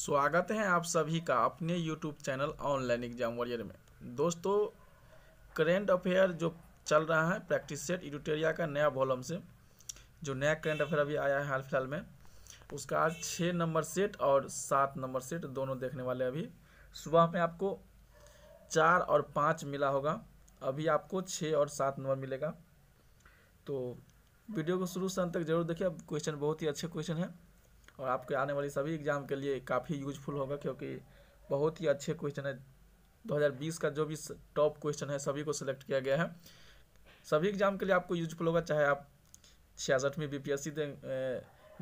स्वागत है आप सभी का अपने YouTube channel online exam warrior में दोस्तों करेंट अफेयर जो चल रहा है प्रैक्टिस सेट एडिटोरिया का नया वॉलम से जो नया करेंट अफेयर अभी आया है हाल फिलहाल में उसका आज छः नंबर सेट और सात नंबर सेट दोनों देखने वाले अभी सुबह में आपको चार और पाँच मिला होगा अभी आपको छः और सात नंबर मिलेगा तो वीडियो को शुरू से अंत तक जरूर देखिए क्वेश्चन बहुत ही अच्छे क्वेश्चन हैं और आपके आने वाली सभी एग्ज़ाम के लिए काफ़ी यूजफुल होगा क्योंकि बहुत ही अच्छे क्वेश्चन है 2020 का जो भी टॉप क्वेश्चन है सभी को सिलेक्ट किया गया है सभी एग्ज़ाम के लिए आपको यूजफुल होगा चाहे आप छियासठवीं बी पी एस सी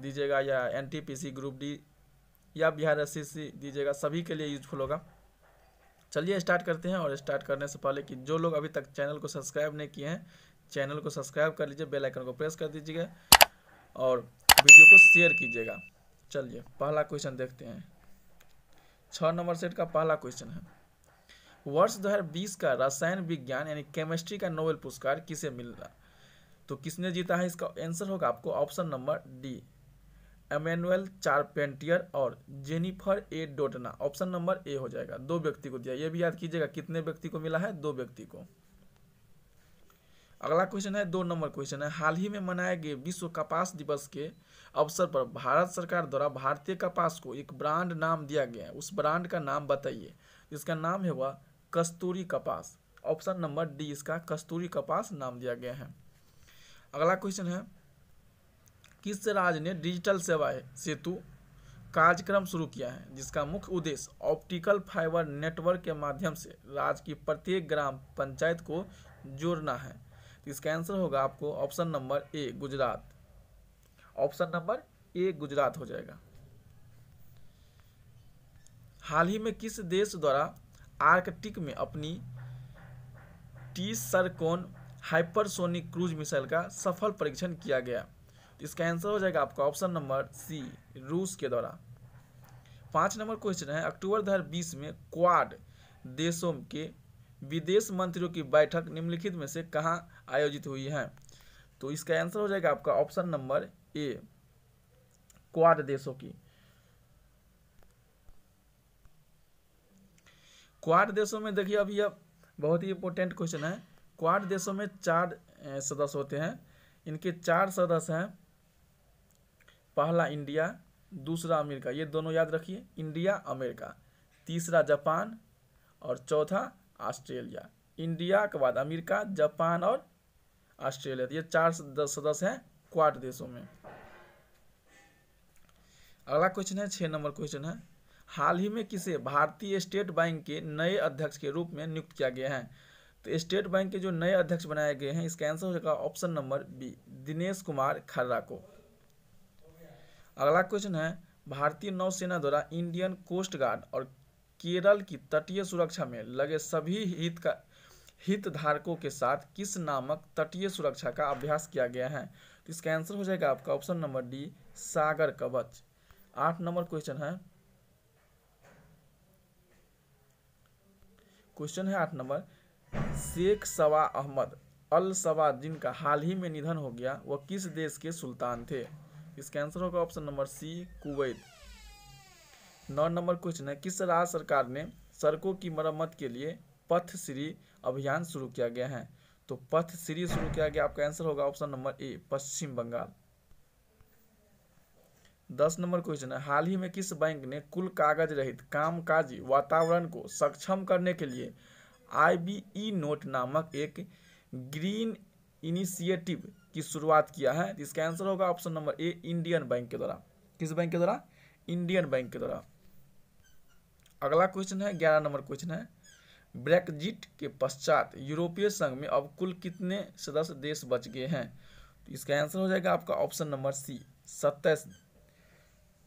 दीजिएगा या N T P C group D या बिहार एस सी दीजिएगा सभी के लिए यूजफुल होगा चलिए स्टार्ट करते हैं और स्टार्ट करने से पहले कि जो लोग अभी तक चैनल को सब्सक्राइब नहीं किए हैं चैनल को सब्सक्राइब कर लीजिए बेल आइकन को प्रेस कर दीजिएगा और वीडियो को शेयर कीजिएगा चलिए पहला क्वेश्चन देखते हैं छ नंबर सेट का पहला क्वेश्चन है वर्ष 2020 का रसायन विज्ञान यानी केमिस्ट्री का नोबेल पुरस्कार किसे मिल रहा तो किसने जीता है इसका आंसर होगा आपको option number D Emmanuelle Charpentier और Jennifer A Doudna option number A हो जाएगा दो व्यक्ति को दिया ये भी याद कीजिएगा कितने व्यक्ति को मिला है दो व्यक्ति को अगला क्वेश्चन है दो नंबर क्वेश्चन है हाल ही में मनाए गए विश्व कपास दिवस के अवसर पर भारत सरकार द्वारा भारतीय कपास को एक ब्रांड नाम दिया गया है उस ब्रांड का नाम बताइए इसका नाम है वह कस्तूरी कपास ऑप्शन नंबर डी इसका कस्तूरी कपास नाम दिया गया है अगला क्वेश्चन है किस राज्य ने डिजिटल सेवाएं सेतु कार्यक्रम शुरू किया है जिसका मुख्य उद्देश्य ऑप्टिकल फाइबर नेटवर्क के माध्यम से राज्य की प्रत्येक ग्राम पंचायत को जोड़ना है इसका आंसर होगा आपको option number A Gujarat option number A Gujarat हो जाएगा हाल ही में किस देश द्वारा आर्कटिक में अपनी Tsirkon hypersonic cruise missile का सफल परीक्षण किया गया इसका आंसर हो जाएगा आपका ऑप्शन नंबर सी रूस के द्वारा पांच नंबर क्वेश्चन है अक्टूबर 2020 में क्वाड देशों के विदेश मंत्रियों की बैठक निम्नलिखित में से कहाँ आयोजित हुई है तो इसका आंसर हो जाएगा आपका ऑप्शन नंबर ए क्वाड देशों की क्वाड देशों में देखिए अभी अब बहुत ही इंपॉर्टेंट क्वेश्चन है क्वाड देशों में चार सदस्य होते हैं इनके चार सदस्य हैं पहला इंडिया दूसरा अमेरिका ये दोनों याद रखिए इंडिया अमेरिका तीसरा जापान और चौथा ऑस्ट्रेलिया इंडिया के बाद अमेरिका जापान और ऑस्ट्रेलिया ये चार सदस्य हैं क्वाड देशों में अगला क्वेश्चन है छः नंबर क्वेश्चन है हाल ही में किसे भारतीय स्टेट बैंक के नए अध्यक्ष के रूप में नियुक्त किया गया है तो स्टेट बैंक के जो नए अध्यक्ष बनाए गए हैं इसका आंसर हो जाएगा option number B Dinesh Kumar Kharra को अगला क्वेश्चन है भारतीय नौसेना द्वारा इंडियन कोस्ट गार्ड और केरल की तटीय सुरक्षा में लगे सभी हित का हितधारकों के साथ किस नामक तटीय सुरक्षा का अभ्यास किया गया है तो इसका आंसर हो जाएगा आपका ऑप्शन नंबर डी सागर कवच आठ नंबर क्वेश्चन है क्वेश्चन है आठ नंबर शेख सवा अहमद अल सवा जिनका हाल ही में निधन हो गया वह किस देश के सुल्तान थे इसका आंसर होगा ऑप्शन नंबर सी कुवैत नौ नंबर क्वेश्चन है किस राज्य सरकार ने सड़कों की मरम्मत के लिए पथ श्री अभियान शुरू किया गया है तो पथ श्री शुरू किया गया आपका आंसर होगा option number A Paschim Bangal दस नंबर क्वेश्चन है हाल ही में किस बैंक ने कुल कागज रहित कामकाजी वातावरण को सक्षम करने के लिए आई e नोट नामक एक ग्रीन इनिशिएटिव की शुरुआत किया है इसका आंसर होगा option number A Indian Bank के द्वारा किस बैंक के द्वारा इंडियन बैंक के द्वारा अगला क्वेश्चन है ग्यारह नंबर क्वेश्चन है ब्रेक्जिट के पश्चात यूरोपीय संघ में अब कुल कितने सदस्य देश बच गए हैं तो इसका आंसर हो जाएगा आपका ऑप्शन नंबर सी सत्ताईस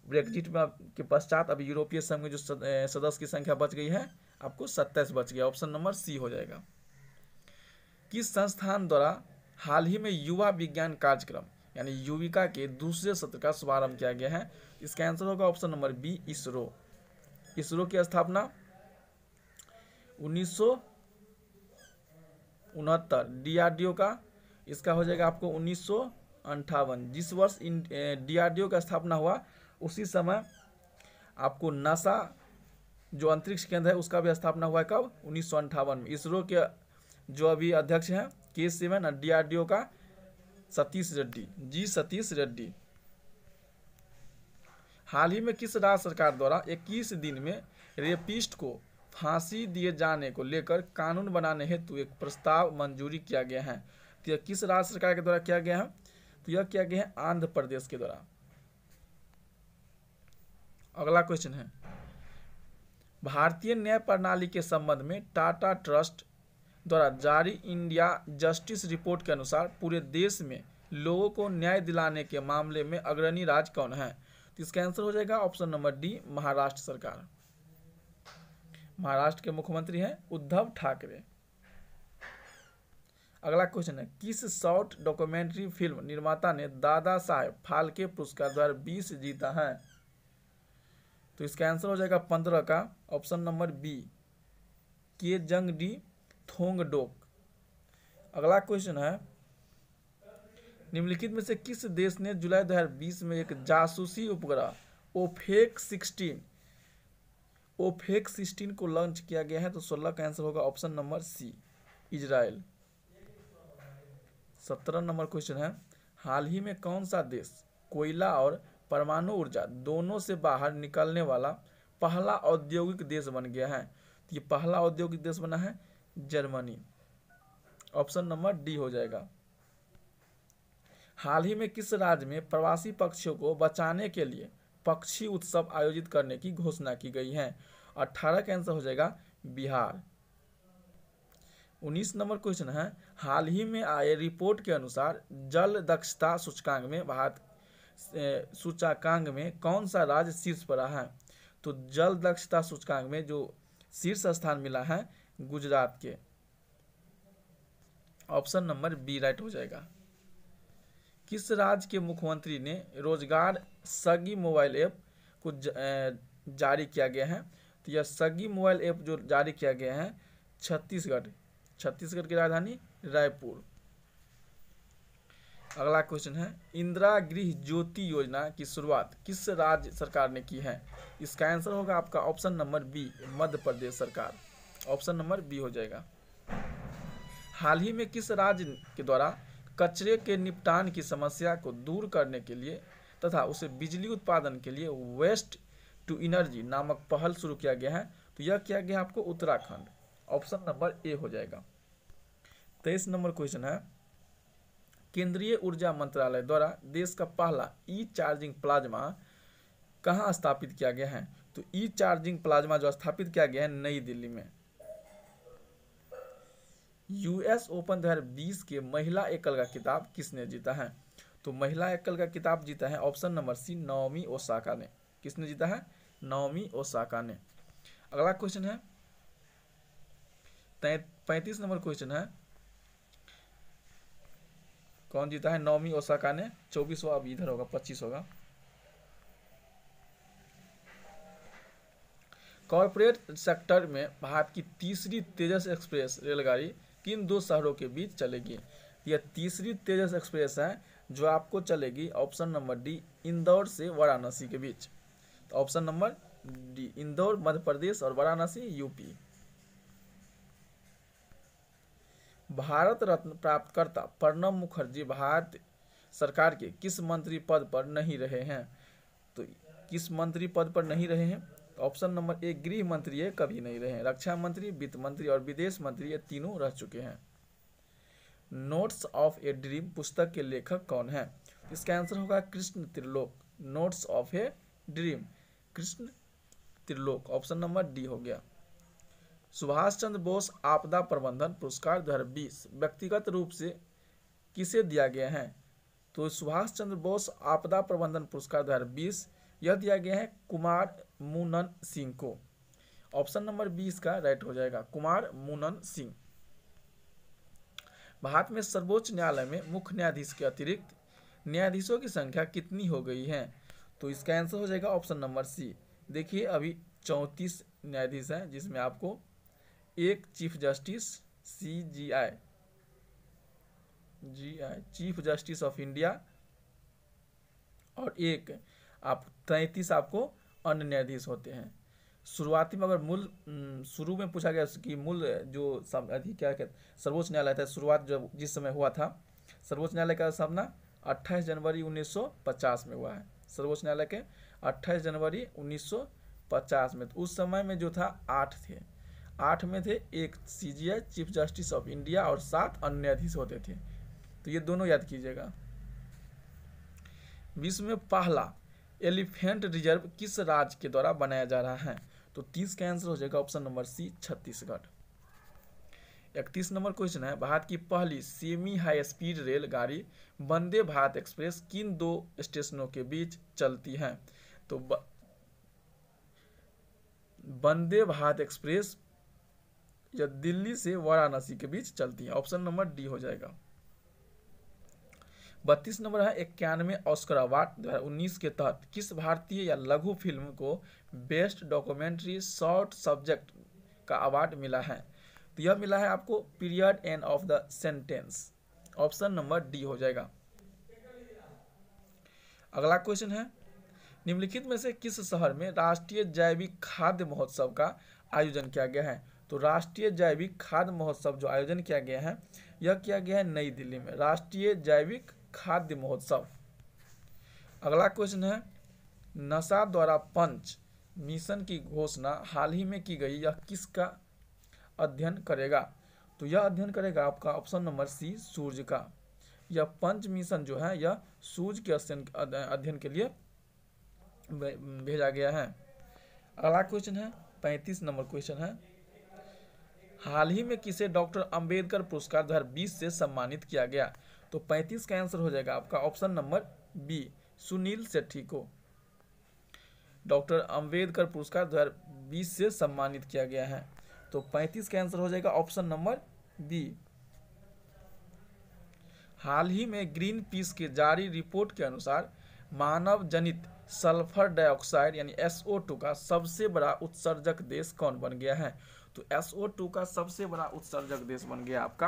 ब्रेग्जिट के पश्चात अब यूरोपीय संघ में जो सदस्य की संख्या बच गई है आपको सत्ताईस बच गया ऑप्शन नंबर सी हो जाएगा किस संस्थान द्वारा हाल ही में युवा विज्ञान कार्यक्रम यानी युविका के दूसरे सत्र का शुभारंभ किया गया है इसका आंसर होगा option number B ISRO ISRO की स्थापना उन्नीस उनहत्तर का इसका हो जाएगा आपको उन्नीस जिस वर्ष डीआरडीओ का स्थापना हुआ उसी समय आपको नासा जो अंतरिक्ष केंद्र है उसका भी स्थापना हुआ है कब उन्नीस में इसरो के जो अभी अध्यक्ष हैं के सेवन डीआरडीओ का सतीश रेड्डी जी सतीश रेड्डी हाल ही में किस राज्य सरकार द्वारा 21 दिन में रेपिस्ट को फांसी दिए जाने को लेकर कानून बनाने हेतु एक प्रस्ताव मंजूरी किया गया है तो यह किस राज्य सरकार के द्वारा किया गया है तो यह किया गया है आंध्र प्रदेश के द्वारा अगला क्वेश्चन है भारतीय न्याय प्रणाली के संबंध में टाटा ट्रस्ट द्वारा जारी इंडिया जस्टिस रिपोर्ट के अनुसार पूरे देश में लोगों को न्याय दिलाने के मामले में अग्रणी राज्य कौन है तो इसका आंसर हो जाएगा ऑप्शन नंबर डी महाराष्ट्र सरकार महाराष्ट्र के मुख्यमंत्री हैं उद्धव ठाकरे अगला क्वेश्चन है किस शॉर्ट डॉक्यूमेंट्री फिल्म निर्माता ने दादा साहेब फाल्के पुरस्कार दो जीता है तो इसका आंसर हो जाएगा पंद्रह का ऑप्शन नंबर बी के जंग डी थोंग डोक अगला क्वेश्चन है निम्नलिखित में से किस देश ने जुलाई 2020 में एक जासूसी उपग्रह ओफेक 16 ओफेक 16 को लॉन्च किया गया है तो 16 का आंसर होगा ऑप्शन नंबर सी इजराइल सत्रह नंबर क्वेश्चन है हाल ही में कौन सा देश कोयला और परमाणु ऊर्जा दोनों से बाहर निकलने वाला पहला औद्योगिक देश बन गया है तो ये पहला औद्योगिक देश बना है जर्मनी ऑप्शन नंबर डी हो जाएगा हाल ही में किस राज्य में प्रवासी पक्षियों को बचाने के लिए पक्षी उत्सव आयोजित करने की घोषणा की गई है अठारह का आंसर हो जाएगा बिहार उन्नीस नंबर क्वेश्चन है हाल ही में आए रिपोर्ट के अनुसार जल दक्षता सूचकांक में भारत सूचकांक में कौन सा राज्य शीर्ष पर रहा है तो जल दक्षता सूचकांक में जो शीर्ष स्थान मिला है गुजरात के ऑप्शन नंबर बी राइट हो जाएगा किस राज्य के मुख्यमंत्री ने रोजगार सगी मोबाइल ऐप को जारी किया गया है तो यह सगी मोबाइल ऐप जो जारी किया गया है छत्तीसगढ़ छत्तीसगढ़ की राजधानी रायपुर अगला क्वेश्चन है इंदिरा गृह ज्योति योजना की शुरुआत किस राज्य सरकार ने की है इसका आंसर होगा आपका option number B Madhya Pradesh सरकार ऑप्शन नंबर बी हो जाएगा हाल ही में किस राज्य के द्वारा कचरे के निपटान की समस्या को दूर करने के लिए तथा उसे बिजली उत्पादन के लिए वेस्ट टू इनर्जी नामक पहल शुरू किया गया है तो यह किया गया आपको उत्तराखंड ऑप्शन नंबर ए हो जाएगा तेईस नंबर क्वेश्चन है केंद्रीय ऊर्जा मंत्रालय द्वारा देश का पहला ई चार्जिंग प्लाज्मा कहाँ स्थापित किया गया है तो ई चार्जिंग प्लाज्मा जो स्थापित किया गया है नई दिल्ली में यूएस ओपन 2020 के महिला एकल का किताब किसने जीता है तो महिला एकल का किताब जीता है option number C Naomi Osaka ने किसने जीता है नवमी ओसाका ने अगला क्वेश्चन है पैंतीस नंबर क्वेश्चन है कौन जीता है नौमी ओसाका ने चौबीस अब इधर होगा पच्चीस होगा कॉरपोरेट सेक्टर में भारत की तीसरी तेजस एक्सप्रेस रेलगाड़ी किन दो शहरों के बीच चलेगी यह तीसरी तेजस एक्सप्रेस है जो आपको चलेगी ऑप्शन नंबर डी इंदौर से वाराणसी के बीच तो option number D Indore Madhya Pradesh और वाराणसी यूपी भारत रत्न प्राप्तकर्ता प्रणब मुखर्जी भारत सरकार के किस मंत्री पद पर नहीं रहे हैं तो किस मंत्री पद पर नहीं रहे हैं ऑप्शन नंबर एक गृह मंत्री है कभी नहीं रहे रक्षा मंत्री वित्त मंत्री और विदेश मंत्री ये तीनों रह चुके हैं नोट्स ऑफ ए ड्रीम पुस्तक के लेखक कौन है इसका आंसर होगा Krishna Trilok notes of a dream Krishna Trilok option number D हो गया सुभाष चंद्र बोस आपदा प्रबंधन पुरस्कार 2020 व्यक्तिगत रूप से किसे दिया गया है तो सुभाष चंद्र बोस आपदा प्रबंधन पुरस्कार 2020 यह दिया गया है कुमार मुनन सिंह को ऑप्शन नंबर बीस का राइट हो जाएगा कुमार मुनन सिंह भारत में सर्वोच्च न्यायालय में मुख्य न्यायाधीश के अतिरिक्त न्यायाधीशों की संख्या कितनी हो गई है तो इसका आंसर हो जाएगा ऑप्शन नंबर सी देखिए अभी चौंतीस न्यायाधीश हैं जिसमें आपको एक chief justice C G I G I chief justice of India और एक आप तैतीस आपको अन्य न्यायाधीश होते हैं शुरुआती में अगर मूल शुरू में पूछा गया कि मूल जो अधिक क्या कहते सर्वोच्च न्यायालय था शुरुआत जब जिस समय हुआ था सर्वोच्च न्यायालय का सामना 28 जनवरी 1950 में हुआ है सर्वोच्च न्यायालय के 28 जनवरी 1950 में तो उस समय में जो था आठ थे आठ में थे एक C chief justice of India और सात अन्य न्यायाधीश होते थे तो ये दोनों याद कीजिएगा विश्व में पहला एलिफेंट रिजर्व किस राज्य के द्वारा बनाया जा रहा है तो तीस का आंसर हो जाएगा ऑप्शन नंबर सी छत्तीसगढ़ इकतीस नंबर क्वेश्चन है भारत की पहली सेमी हाई स्पीड रेलगाड़ी वंदे भारत एक्सप्रेस किन दो स्टेशनों के बीच चलती है तो वंदे भारत एक्सप्रेस या दिल्ली से वाराणसी के बीच चलती है ऑप्शन नंबर डी हो जाएगा बत्तीस नंबर है इक्यानवे ऑस्कर अवार्ड दो हजार उन्नीस के तहत किस भारतीय या लघु फिल्म को बेस्ट डॉक्यूमेंट्री शॉर्ट सब्जेक्ट का अवार्ड मिला है तो यह मिला है आपको period end of the sentence option number D हो जाएगा अगला क्वेश्चन है निम्नलिखित में से किस शहर में राष्ट्रीय जैविक खाद्य महोत्सव का आयोजन किया गया है तो राष्ट्रीय जैविक खाद्य महोत्सव जो आयोजन किया गया है यह किया गया है नई दिल्ली में राष्ट्रीय जैविक खाद्य महोत्सव अगला क्वेश्चन है नशा द्वारा पंच मिशन की घोषणा हाल ही में की गई यह किसका अध्ययन करेगा तो यह अध्ययन करेगा आपका ऑप्शन नंबर सी सूर्य का यह पंच मिशन जो है यह सूर्य के अध्ययन के लिए भेजा गया है अगला क्वेश्चन है पैंतीस नंबर क्वेश्चन है हाल ही में किसे डॉक्टर अंबेडकर पुरस्कार 2020 से सम्मानित किया गया तो 35 का आंसर हो जाएगा आपका option number B Sunil Sethi को डॉक्टर अंबेडकर पुरस्कार 2020 से सम्मानित किया गया है तो 35 का आंसर हो जाएगा ऑप्शन नंबर बी हाल ही में ग्रीन पीस के जारी रिपोर्ट के अनुसार मानव जनित सल्फर डाइऑक्साइड यानी एसओ का सबसे बड़ा उत्सर्जक देश कौन बन गया है तो SO2 का सबसे बड़ा उत्सर्जक देश बन गया आपका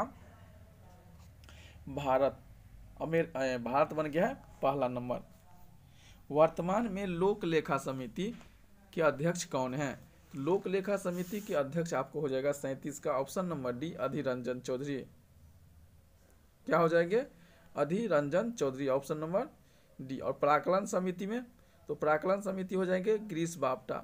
भारत अमेर भारत बन गया है पहला नंबर वर्तमान में लोक लेखा समिति के अध्यक्ष कौन है लोक लेखा समिति के अध्यक्ष आपको हो जाएगा सैंतीस का option number D Adhiranjan Chowdhury क्या हो जाएंगे Adhiranjan Chowdhury option number D और प्राकलन समिति में तो प्राकलन समिति हो जाएंगे ग्रीस बाप्टा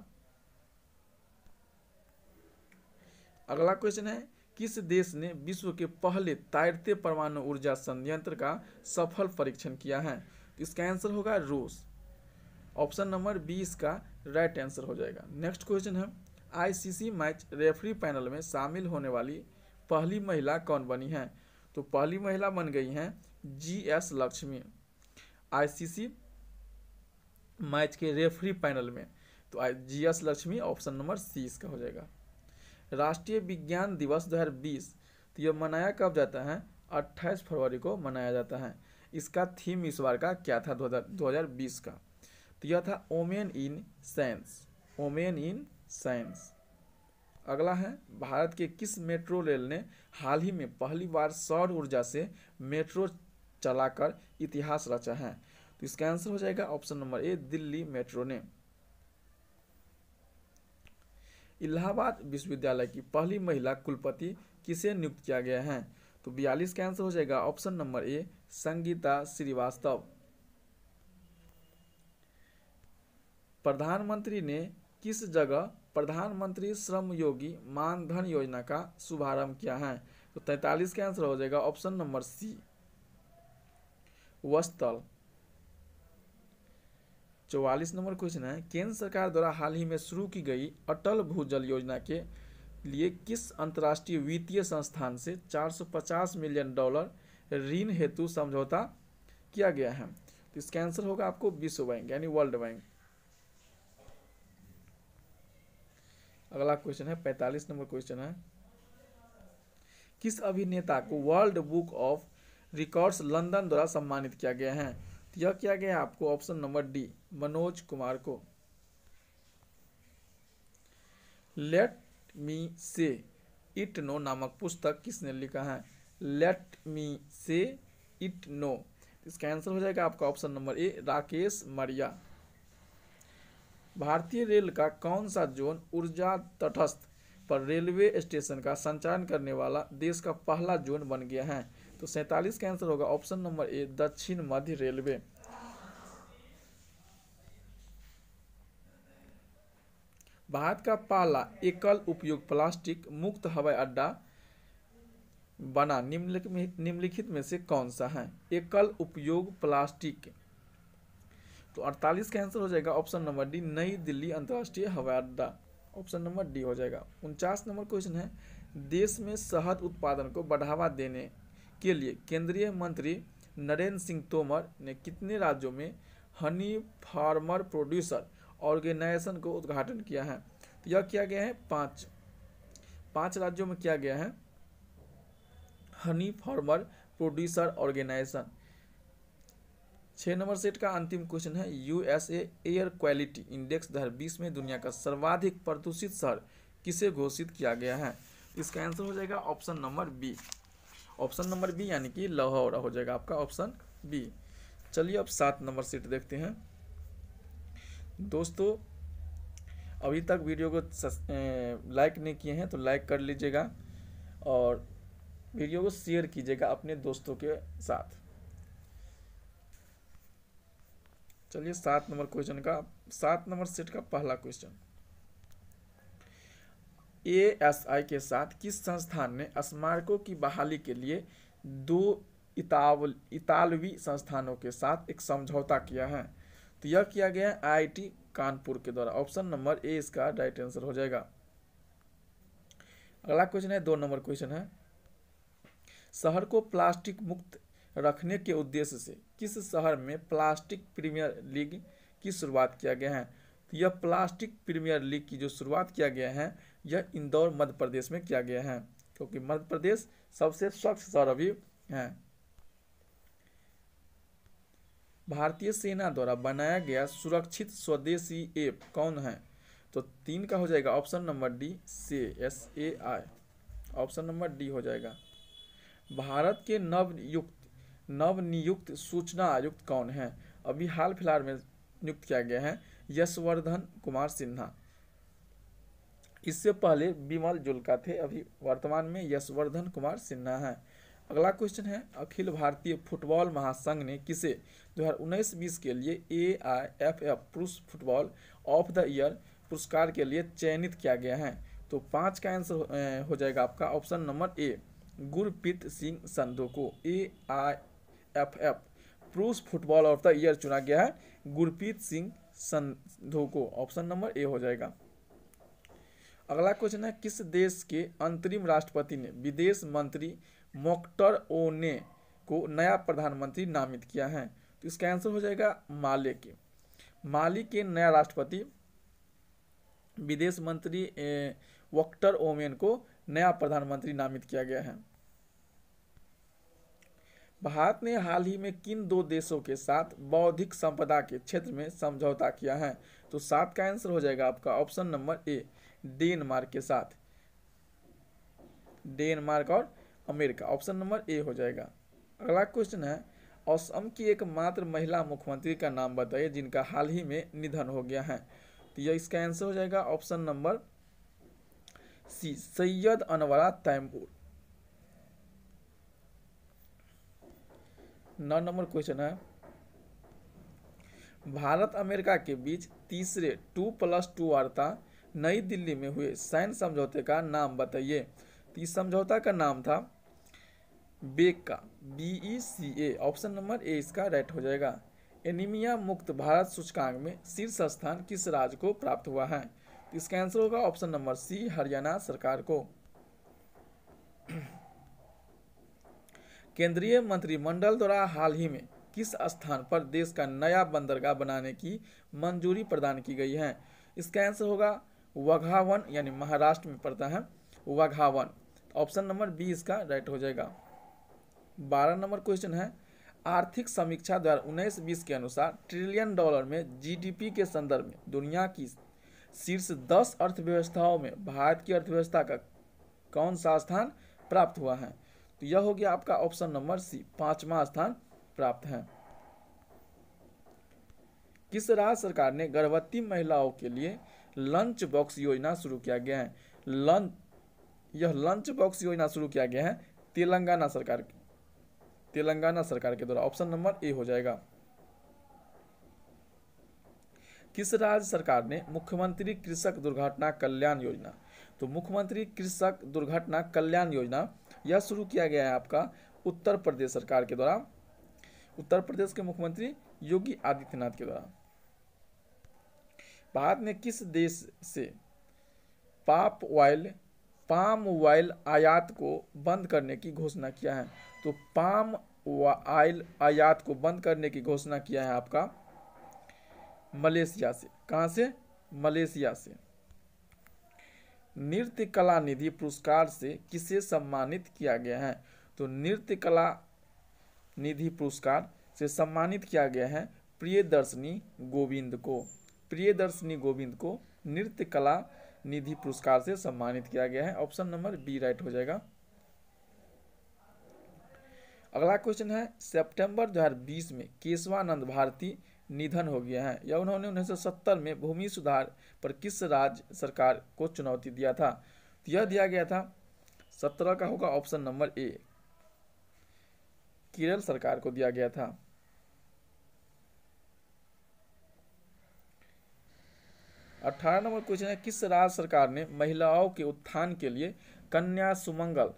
अगला क्वेश्चन है किस देश ने विश्व के पहले तैरते परमाणु ऊर्जा संयंत्र का सफल परीक्षण किया है इसका आंसर होगा रूस ऑप्शन नंबर बी इसका राइट आंसर हो जाएगा नेक्स्ट क्वेश्चन है आईसीसी मैच रेफरी पैनल में शामिल होने वाली पहली महिला कौन बनी है तो पहली महिला बन गई हैं G S Lakshmi ICC match के रेफरी पैनल में तो G S Lakshmi option number C इसका हो जाएगा राष्ट्रीय विज्ञान दिवस 2020 तो यह मनाया कब जाता है 28 फरवरी को मनाया जाता है इसका थीम इस बार का क्या था 2020 का तो यह था omen in science omen in science अगला है भारत के किस मेट्रो रेल ने हाल ही में पहली बार सौर ऊर्जा से मेट्रो चलाकर इतिहास रचा है तो इसका आंसर हो जाएगा option number A Delhi metro ने इलाहाबाद विश्वविद्यालय की पहली महिला कुलपति किसे नियुक्त किया गया है तो बयालीस का आंसर हो जाएगा option number A Sangeeta Srivastava प्रधानमंत्री ने किस जगह प्रधानमंत्री श्रम योगी मानधन योजना का शुभारंभ किया है तो तैतालीस का आंसर हो जाएगा ऑप्शन नंबर सी वस्तल चौवालीस नंबर क्वेश्चन है केंद्र सरकार द्वारा हाल ही में शुरू की गई अटल भूजल योजना के लिए किस अंतर्राष्ट्रीय वित्तीय संस्थान से 450 मिलियन डॉलर ऋण हेतु समझौता किया गया है तो इसका आंसर होगा आपको विश्व बैंक यानी वर्ल्ड बैंक अगला क्वेश्चन है 45 नंबर क्वेश्चन है किस अभिनेता को world book of records London द्वारा सम्मानित किया गया है यह क्या गया आपको option number D Manoj Kumar को लेट मी से इट नो नामक पुस्तक किसने लिखा है लेट मी से इट नो इसका आंसर हो जाएगा आपका option number A Rakesh Maria भारतीय रेल का कौन सा जोन ऊर्जा तटस्थ पर रेलवे स्टेशन का संचालन करने वाला देश का पहला जोन बन गया है तो सैतालीस का आंसर होगा ऑप्शन नंबर ए दक्षिण मध्य रेलवे भारत का पहला एकल उपयोग प्लास्टिक मुक्त हवाई अड्डा बना निम्नलिखित निम्नलिखित में से कौन सा है एकल उपयोग प्लास्टिक तो 48 का आंसर हो जाएगा ऑप्शन नंबर डी नई दिल्ली अंतर्राष्ट्रीय हवाई अड्डा ऑप्शन नंबर डी हो जाएगा उनचास नंबर क्वेश्चन है देश में शहद उत्पादन को बढ़ावा देने के लिए केंद्रीय मंत्री नरेंद्र सिंह तोमर ने कितने राज्यों में हनी फार्मर प्रोड्यूसर ऑर्गेनाइजेशन को उद्घाटन किया है तो यह किया गया है पाँच पाँच राज्यों में किया गया है हनी फार्मर प्रोड्यूसर ऑर्गेनाइजेशन छः नंबर सेट का अंतिम क्वेश्चन है यूएसए एयर क्वालिटी इंडेक्स दो में दुनिया का सर्वाधिक प्रदूषित शहर किसे घोषित किया गया है इसका आंसर हो जाएगा option number B option number B यानी कि लौह हो जाएगा आपका ऑप्शन बी चलिए अब सात नंबर सीट देखते हैं दोस्तों अभी तक वीडियो को लाइक नहीं किए हैं तो लाइक कर लीजिएगा और वीडियो को शेयर कीजिएगा अपने दोस्तों के साथ चलिए सात नंबर क्वेश्चन का सात नंबर सेट का पहला क्वेश्चन एएसआई के साथ किस संस्थान ने स्मारकों की बहाली के लिए दो इतावल इतालवी संस्थानों के साथ एक समझौता किया है तो यह किया गया है आईआईटी कानपुर के द्वारा ऑप्शन नंबर ए इसका राइट आंसर हो जाएगा अगला क्वेश्चन है दो नंबर क्वेश्चन है शहर को प्लास्टिक मुक्त रखने के उद्देश्य से किस शहर में प्लास्टिक प्रीमियर लीग की शुरुआत किया गया है तो यह प्लास्टिक प्रीमियर लीग की जो शुरुआत किया गया है यह इंदौर मध्य प्रदेश में किया गया है क्योंकि मध्य प्रदेश सबसे स्वच्छ शहर अभी है भारतीय सेना द्वारा बनाया गया सुरक्षित स्वदेशी ऐप कौन है तो तीन का हो जाएगा ऑप्शन नंबर डी से S A I option number D हो जाएगा भारत के नव नव नियुक्त सूचना आयुक्त कौन है अभी हाल फिलहाल में नियुक्त किया गया है यशवर्धन कुमार सिन्हा इससे पहले बिमल जुल्का थे अभी वर्तमान में यशवर्धन कुमार सिन्हा हैं अगला क्वेश्चन है अखिल भारतीय फुटबॉल महासंघ ने किसे उन्नीस बीस के लिए ए आई एफ एफ पुरुष फुटबॉल ऑफ द ईयर पुरस्कार के लिए चयनित किया गया है तो पाँच का आंसर हो जाएगा आपका option number A Gurpreet Singh Sandhu को ए आई एफ एफ पुरुष फुटबॉल ऑफ द ईयर चुना गया है गुरप्रीत सिंह संधू को ऑप्शन नंबर ए हो जाएगा अगला क्वेश्चन है किस देश के अंतरिम राष्ट्रपति ने विदेश मंत्री मोक्टर ओने को नया प्रधानमंत्री नामित किया है तो इसका आंसर हो जाएगा माले के माली के नया राष्ट्रपति विदेश मंत्री वक्टर ओमेन को नया प्रधानमंत्री नामित किया गया है भारत ने हाल ही में किन दो देशों के साथ बौद्धिक संपदा के क्षेत्र में समझौता किया है तो सात का आंसर हो जाएगा आपका ऑप्शन नंबर ए डेनमार्क के साथ डेनमार्क और अमेरिका ऑप्शन नंबर ए हो जाएगा अगला क्वेश्चन है असम की एकमात्र महिला मुख्यमंत्री का नाम बताइए जिनका हाल ही में निधन हो गया है तो यह इसका आंसर हो जाएगा option number C Syed Anwara Taimpur नौ नंबर क्वेश्चन है भारत अमेरिका के बीच तीसरे टू प्लस टू वार्ता नई दिल्ली में हुए सैन समझौते का नाम बताइए तो इस समझौता का नाम था BECA B E C A option number A इसका राइट हो जाएगा एनीमिया मुक्त भारत सूचकांक में शीर्ष स्थान किस राज्य को प्राप्त हुआ है तो इसका आंसर होगा ऑप्शन नंबर सी हरियाणा सरकार को केंद्रीय मंत्रिमंडल द्वारा हाल ही में किस स्थान पर देश का नया बंदरगाह बनाने की मंजूरी प्रदान की गई है इसका आंसर होगा वघावन यानी महाराष्ट्र में पड़ता है वघावन ऑप्शन नंबर बी इसका राइट हो जाएगा बारह नंबर क्वेश्चन है आर्थिक समीक्षा द्वारा उन्नीस बीस के अनुसार ट्रिलियन डॉलर में जीडीपी के संदर्भ में दुनिया की शीर्ष दस अर्थव्यवस्थाओं में भारत की अर्थव्यवस्था का कौन सा स्थान प्राप्त हुआ है तो यह हो गया आपका ऑप्शन नंबर सी पांचवा स्थान प्राप्त है किस राज्य सरकार ने गर्भवती महिलाओं के लिए लंच बॉक्स योजना शुरू किया गया है लंच यह लंच बॉक्स योजना शुरू किया गया है तेलंगाना सरकार की तेलंगाना सरकार के द्वारा ऑप्शन नंबर ए हो जाएगा किस राज्य सरकार ने मुख्यमंत्री कृषक दुर्घटना कल्याण योजना तो मुख्यमंत्री कृषक दुर्घटना कल्याण योजना यह शुरू किया गया है आपका उत्तर प्रदेश सरकार के द्वारा उत्तर प्रदेश के मुख्यमंत्री योगी आदित्यनाथ के द्वारा भारत ने किस देश से पाप ऑयल पाम ऑयल आयात को बंद करने की घोषणा किया है तो पाम ऑयल आयात को बंद करने की घोषणा किया है आपका मलेशिया से कहाँ से मलेशिया से नृत्य कला निधि पुरस्कार से किसे सम्मानित किया गया है तो नृत्य कला निधि पुरस्कार से सम्मानित किया गया है प्रियदर्शनी गोविंद को प्रियदर्शनी गोविंद को नृत्य कला निधि पुरस्कार से सम्मानित किया गया है ऑप्शन नंबर बी राइट हो जाएगा अगला क्वेश्चन है सितंबर 2020 में केशवानंद भारती निधन हो गया है या उन्होंने उन्नीस 1970 में भूमि सुधार पर किस राज्य सरकार को चुनौती दिया था तो यह दिया गया था सत्रह का होगा ऑप्शन नंबर ए केरल सरकार को दिया गया था अट्ठारह नंबर क्वेश्चन है किस राज्य सरकार ने महिलाओं के उत्थान के लिए कन्या सुमंगल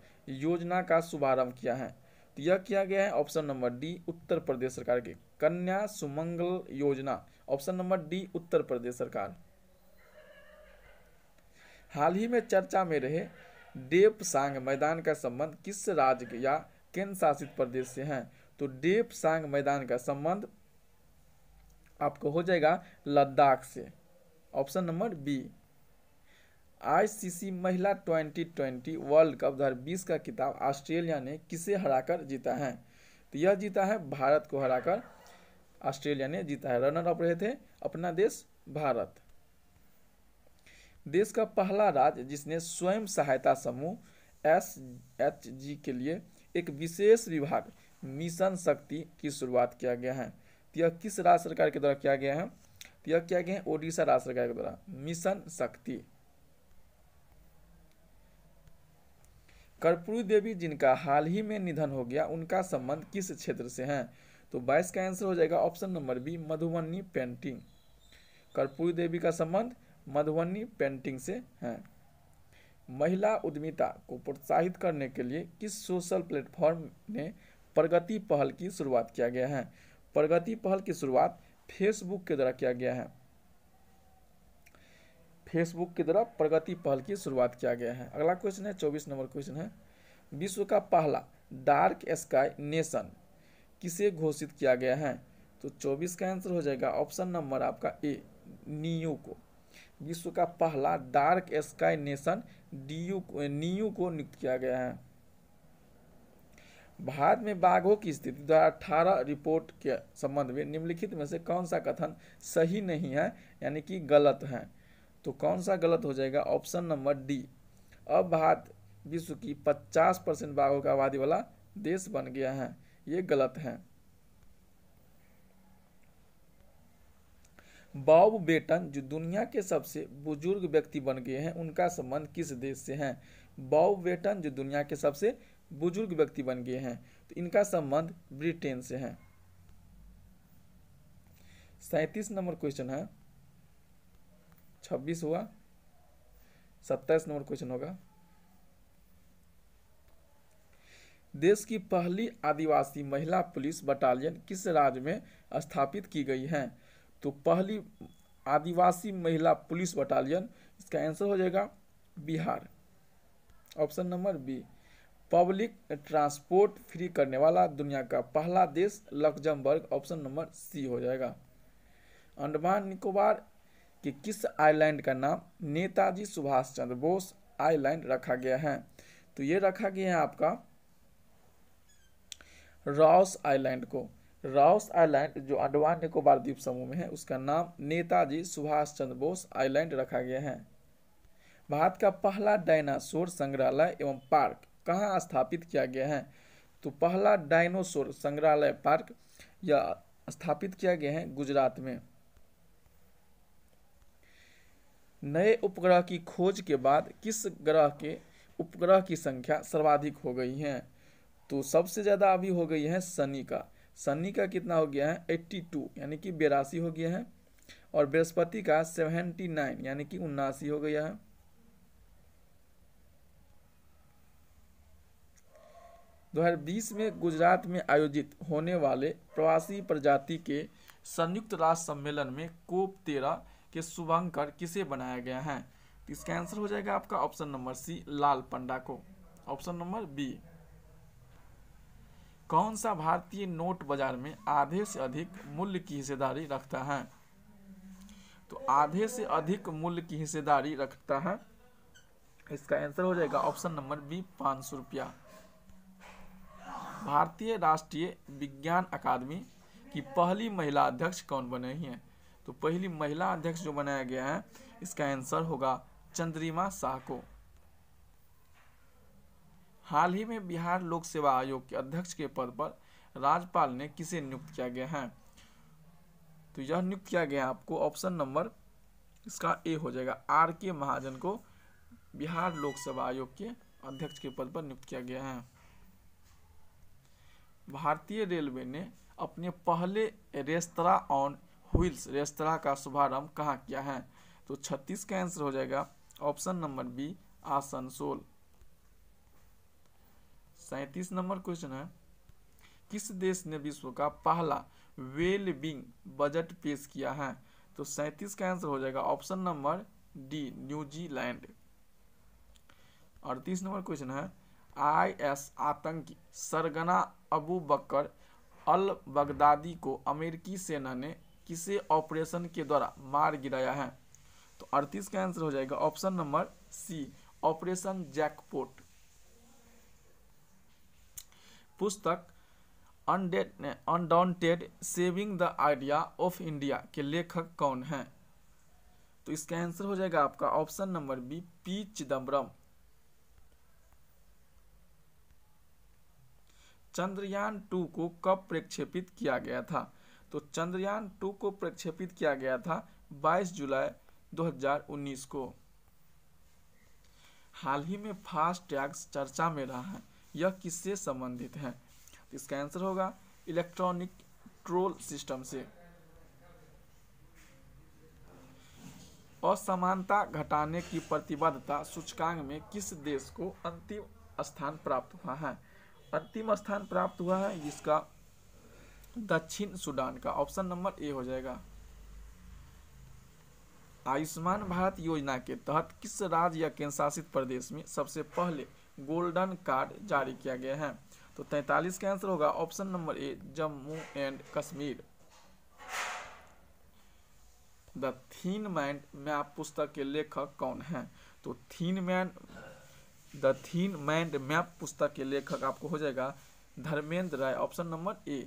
योजना का शुभारंभ किया है तो यह किया गया है option number D Uttar Pradesh सरकार के Kanya Sumangal Yojana option number D Uttar Pradesh सरकार हाल ही में चर्चा में रहे डेप सांग मैदान का संबंध किस राज्य या केंद्र शासित प्रदेश से है तो डेप सांग मैदान का संबंध आपको हो जाएगा लद्दाख से ऑप्शन नंबर बी आईसीसी महिला 2020 वर्ल्ड कप 2020 का किताब ऑस्ट्रेलिया ने किसे हराकर जीता है तो यह जीता है भारत को हराकर ऑस्ट्रेलिया ने जीता है रनर अप रहे थे अपना देश भारत देश का पहला राज्य जिसने स्वयं सहायता समूह एस एच जी के लिए एक विशेष विभाग मिशन शक्ति की शुरुआत किया गया है तो यह किस राज्य सरकार के द्वारा किया गया है तो यह क्या कहें ओडिशा राज्य सरकार के द्वारा मिशन शक्ति कर्पूरी देवी जिनका हाल ही में निधन हो गया उनका संबंध किस क्षेत्र से है तो बाईस का आंसर हो जाएगा option number B Madhubani painting Karpuri Devi का संबंध मधुबनी पेंटिंग से है महिला उद्यमिता को प्रोत्साहित करने के लिए किस सोशल प्लेटफॉर्म ने प्रगति पहल की शुरुआत किया गया है प्रगति पहल की शुरुआत फेसबुक के द्वारा किया गया है फेसबुक के द्वारा प्रगति पहल की शुरुआत किया गया है अगला क्वेश्चन है चौबीस नंबर क्वेश्चन है विश्व का पहला डार्क स्काई नेशन किसे घोषित किया गया है तो चौबीस का आंसर हो जाएगा ऑप्शन नंबर आपका ए नियो को विश्व का पहला डार्क स्काई नेशन डी को नियो को नियुक्त किया गया है भारत में बाघों की स्थिति दो अठारह रिपोर्ट के संबंध में निम्नलिखित में से कौन सा कथन सही नहीं है यानी कि गलत है तो कौन सा गलत हो जाएगा ऑप्शन नंबर डी अब भारत विश्व की 50 परसेंट बाघों का आबादी वाला देश बन गया है ये गलत है बॉब बेटन जो दुनिया के सबसे बुजुर्ग व्यक्ति बन गए हैं उनका संबंध किस देश से है बॉब बेटन जो दुनिया के सबसे बुजुर्ग व्यक्ति बन गए हैं तो इनका संबंध ब्रिटेन से है सैतीस नंबर क्वेश्चन है छब्बीस हुआ सत्ताईस नंबर क्वेश्चन होगा देश की पहली आदिवासी महिला पुलिस बटालियन किस राज्य में स्थापित की गई है तो पहली आदिवासी महिला पुलिस बटालियन इसका आंसर हो जाएगा Bihar option number B public transport free करने वाला दुनिया का पहला देश लक्जमबर्ग ऑप्शन नंबर सी हो जाएगा अंडमान निकोबार के किस आइलैंड का नाम नेताजी सुभाष चंद्र बोस आइलैंड रखा गया है तो ये रखा गया है आपका राउस आइलैंड को राउस आइलैंड जो अंडमान निकोबार द्वीप समूह में है उसका नाम नेताजी सुभाष चंद्र बोस आइलैंड रखा गया है भारत का पहला डायनासोर संग्रहालय एवं पार्क कहाँ स्थापित किया गया है तो पहला डायनासोर संग्रहालय पार्क या स्थापित किया गया है गुजरात में नए उपग्रह की खोज के बाद किस ग्रह के उपग्रह की संख्या सर्वाधिक हो गई है तो सबसे ज़्यादा अभी हो गई है शनि का शनि का कितना हो गया है एट्टी टू यानी कि बेरासी हो गया है और बृहस्पति का सेवेंटी नाइन यानी कि उन्नासी हो गया है 2020 में गुजरात में आयोजित होने वाले प्रवासी प्रजाति के संयुक्त राष्ट्र सम्मेलन में कोप तेरह के शुभंकर किसे बनाया गया है तो इसका आंसर हो जाएगा आपका ऑप्शन नंबर सी लाल पंडा को ऑप्शन नंबर बी कौन सा भारतीय नोट बाजार में आधे से अधिक मूल्य की हिस्सेदारी रखता है तो आधे से अधिक मूल्य की हिस्सेदारी रखता है इसका आंसर हो जाएगा ऑप्शन नंबर बी पाँच सौ रुपया भारतीय राष्ट्रीय विज्ञान अकादमी की पहली महिला अध्यक्ष कौन बने हैं तो पहली महिला अध्यक्ष जो बनाया गया है इसका आंसर होगा चंद्रिमा शाह को हाल ही में बिहार लोक सेवा आयोग के अध्यक्ष के पद पर राज्यपाल ने किसे नियुक्त किया गया है तो यह नियुक्त किया गया आपको ऑप्शन नंबर इसका ए हो जाएगा आर के महाजन को बिहार लोक सेवा आयोग के अध्यक्ष के पद पर नियुक्त किया गया है भारतीय रेलवे ने अपने पहले रेस्तरा ऑन व्हील्स रेस्तरा का शुभारंभ कहाँ किया है तो छत्तीस का आंसर हो जाएगा ऑप्शन नंबर बी आसनसोल सैतीस नंबर क्वेश्चन है किस देश ने विश्व का पहला वेल बिंग बजट पेश किया है तो सैतीस का आंसर हो जाएगा ऑप्शन नंबर डी न्यूजीलैंड अड़तीस नंबर क्वेश्चन है आईएस आतंकी सरगना अबू बकर अल बगदादी को अमेरिकी सेना ने किसे ऑपरेशन के द्वारा मार गिराया है तो अड़तीस का आंसर हो जाएगा option number C operation jackpot पुस्तक undaunted saving the idea of India के लेखक कौन हैं तो इसका आंसर हो जाएगा आपका option number B P Chidambaram Chandrayaan two को कब प्रक्षेपित किया गया था तो चंद्रयान टू को प्रक्षेपित किया गया था 22 जुलाई 2019 को हाल ही में फास्ट टैग चर्चा में रहा है यह किससे संबंधित है तो इसका आंसर होगा इलेक्ट्रॉनिक ट्रोल सिस्टम से असमानता घटाने की प्रतिबद्धता सूचकांक में किस देश को अंतिम स्थान प्राप्त हुआ है अंतिम स्थान प्राप्त हुआ है जिसका दक्षिण सूडान का ऑप्शन नंबर ए हो जाएगा आयुष्मान भारत योजना के तहत किस राज्य या केंद्र शासित प्रदेश में सबसे पहले गोल्डन कार्ड जारी किया गया है तो 43 का आंसर होगा option number A Jammu and Kashmir the thin man map पुस्तक के लेखक कौन है तो thin man the thin mind map पुस्तक के लेखक आपको हो जाएगा Dharmendra Rai option number A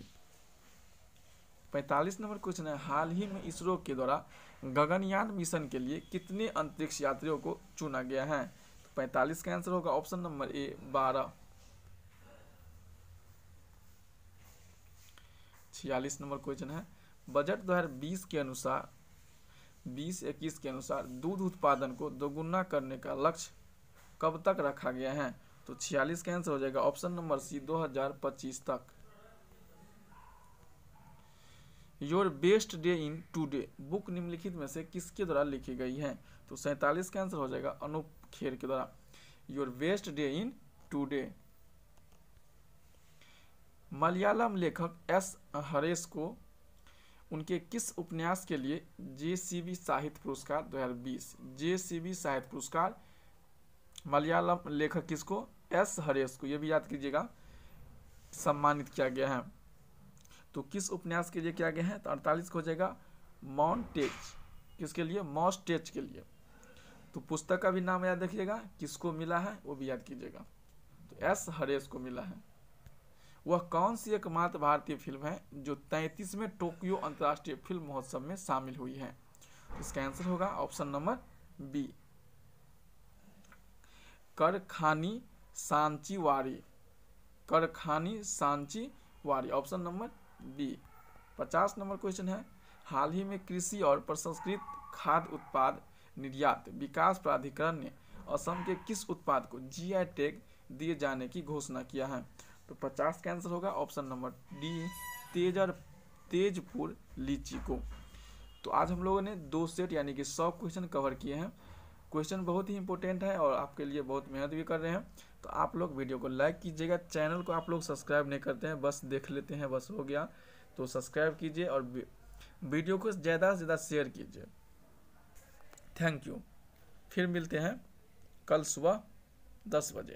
पैंतालीस नंबर क्वेश्चन है हाल ही में इसरो के द्वारा गगनयान मिशन के लिए कितने अंतरिक्ष यात्रियों को चुना गया है तो पैंतालीस का आंसर होगा ऑप्शन नंबर ए बारह छियालीस नंबर क्वेश्चन है बजट 2020 के अनुसार बीस इक्कीस के अनुसार दूध उत्पादन को दोगुना करने का लक्ष्य कब तक रखा गया है तो छियालीस का आंसर हो जाएगा ऑप्शन नंबर सी 2025 तक your best day in today book निम्नलिखित में से किसके द्वारा लिखी गई है तो सैतालीस का आंसर हो जाएगा अनूप खेर के द्वारा your best day in today Malayalam लेखक एस हरेश को उनके किस उपन्यास के लिए जे साहित्य पुरस्कार 2020 जे साहित्य पुरस्कार मलयालम लेखक किसको एस हरेश को ये भी याद कीजिएगा सम्मानित किया गया है तो किस उपन्यास के लिए किया गया है तो अड़तालीस को हो जाएगा माउंटेज किसके लिए मॉस्टेज के लिए तो पुस्तक का भी नाम याद रखिएगा किसको मिला है वो भी याद कीजिएगा तो एस हरेश को मिला है वह कौन सी एकमात्र भारतीय फिल्म है जो तैंतीसवें टोक्यो अंतर्राष्ट्रीय फिल्म महोत्सव में शामिल हुई है तो इसका आंसर होगा ऑप्शन नंबर बी करखानी वारी करखानी सांची वारी ऑप्शन नंबर बी पचास नंबर क्वेश्चन है हाल ही में कृषि और प्रसंस्कृत खाद्य उत्पाद निर्यात विकास प्राधिकरण ने असम के किस उत्पाद को जीआई टैग दिए जाने की घोषणा किया है तो पचास का आंसर होगा ऑप्शन नंबर डी तेजर तेजपुर लीची को तो आज हम लोगों ने दो सेट यानी कि सौ क्वेश्चन कवर किए हैं क्वेश्चन बहुत ही इंपॉर्टेंट है और आपके लिए बहुत मेहनत भी कर रहे हैं तो आप लोग वीडियो को लाइक कीजिएगा चैनल को आप लोग सब्सक्राइब नहीं करते हैं बस देख लेते हैं बस हो गया तो सब्सक्राइब कीजिए और वीडियो को ज़्यादा से ज़्यादा शेयर कीजिए थैंक यू फिर मिलते हैं कल सुबह दस बजे